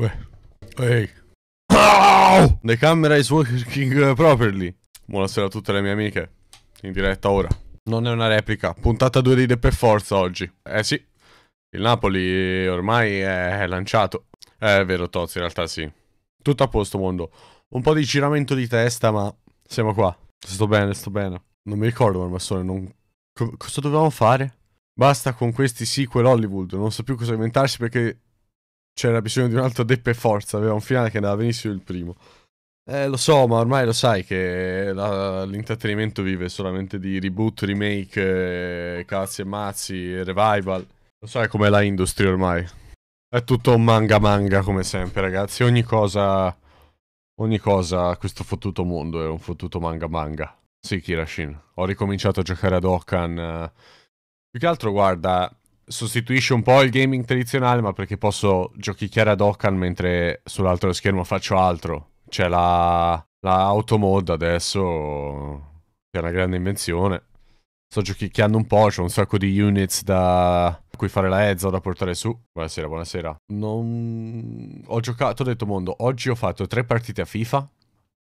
Wait. Hey. Oh! The camera is working properly. Buonasera a tutte le mie amiche. In diretta ora. Non è una replica. Puntata 2 di De per forza oggi. Eh sì. Il Napoli ormai è lanciato. Eh, è vero, Tozzi, in realtà sì. Tutto a posto, mondo. Un po' di giramento di testa, ma siamo qua. Sto bene, sto bene. Non mi ricordo, Marmassone, non... Co cosa dovevamo fare? Basta con questi sequel Hollywood, non so più cosa inventarsi perché c'era bisogno di un altro De per forza, aveva un finale che andava benissimo il primo. Eh, lo so, ma ormai lo sai che la, l'intrattenimento vive solamente di reboot, remake, eh, cazzi e mazzi, revival. Lo sai com'è la industry ormai. È tutto un manga manga come sempre, ragazzi. Ogni cosa. Ogni cosa, questo fottuto mondo è un fottuto manga manga. Sì, Kirashin. Ho ricominciato a giocare ad Dokkan. Eh. Più che altro, guarda, sostituisce un po' il gaming tradizionale, ma perché posso giochicchiare ad Okan mentre sull'altro schermo faccio altro. C'è la, la automod adesso, che è una grande invenzione. Sto giochicchiando un po', c'ho un sacco di units da cui fare la Ezzo da portare su. Buonasera, buonasera. Non... Ho giocato, ho detto mondo, oggi ho fatto tre partite a FIFA,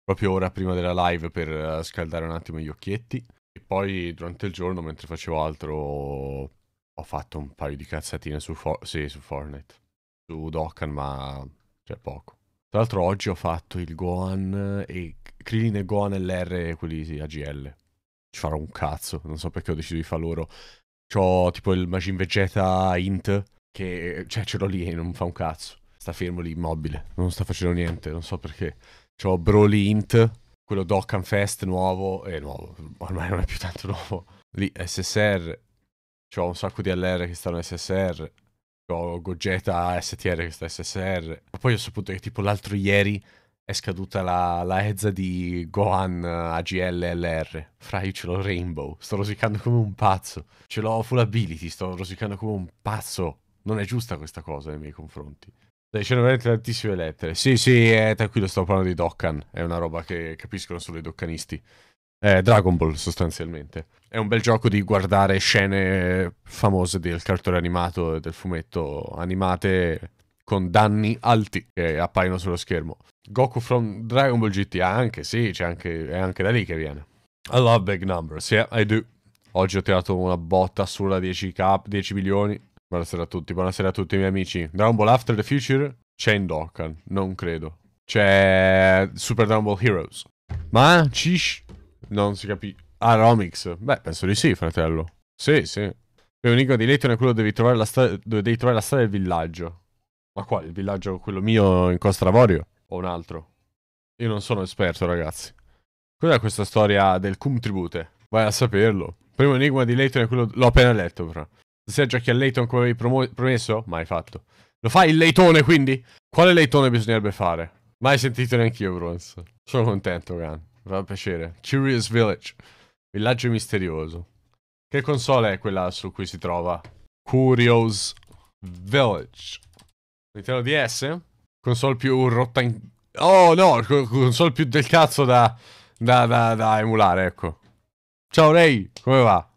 proprio ora prima della live per eh, scaldare un attimo gli occhietti. E poi durante il giorno, mentre facevo altro, ho fatto un paio di cazzatine su, For- sì, su Fortnite, su Dokkan, ma c'è cioè, poco. Tra l'altro oggi ho fatto il Gohan e Krillin e Gohan LR, quelli sì, AGL. Ci farò un cazzo, non so perché ho deciso di fare loro. C'ho tipo il Majin Vegeta Int, che cioè ce l'ho lì e non fa un cazzo. Sta fermo lì immobile, non sta facendo niente, non so perché. C'ho Broly Int, quello Dokkan Fest nuovo, è eh, nuovo, ormai non è più tanto nuovo. Lì SSR C'ho un sacco di LR che stanno SSR. ho Gogeta STR che sta SSR. Ma poi ho saputo che tipo l'altro ieri è scaduta la, la Ezza di Gohan AGLLR. Fra io ce l'ho Rainbow. Sto rosicando come un pazzo. Ce l'ho Full Ability. Sto rosicando come un pazzo. Non è giusta questa cosa nei miei confronti. Stai eh, dicendo veramente tantissime lettere. Sì, sì, eh, tranquillo, sto parlando di Dokkan. È una roba che capiscono solo i doccanisti eh, Dragon Ball sostanzialmente. È un bel gioco di guardare scene famose del cartone animato e del fumetto animate con danni alti che appaiono sullo schermo. Goku from Dragon Ball GT anche, sì, anche, è anche da lì che viene. I love big numbers, yeah, I do. Oggi ho tirato una botta sulla 10k, 10 milioni. Buonasera a tutti, buonasera a tutti i miei amici. Dragon Ball After the Future c'è in Dokkan, non credo. C'è Super Dragon Ball Heroes. Ma, cish, non si capisce. Ah, Romix. Beh, penso di sì, fratello. Sì, sì. L'enigma di Layton è quello dove devi trovare la strada, dove devi trovare la strada del villaggio. Ma quale? Il villaggio, quello mio in Costa Avorio? O un altro? Io non sono esperto, ragazzi. Cos'è questa storia del cum tribute? Vai a saperlo. Il primo enigma di Layton è quello... L'ho appena letto, però. Se giochi a Layton come avevi promo... promesso? Mai fatto. Lo fai il Leitone, quindi? Quale Leitone bisognerebbe fare? Mai sentito neanche io, Bronze. Sono contento, Gan. Fa piacere. Curious Village. Villaggio misterioso. Che console è quella su cui si trova? Curious Village. Nintendo DS? Console più rotta in... Oh no, console più del cazzo da, da, da, da emulare, ecco. Ciao Ray, come va?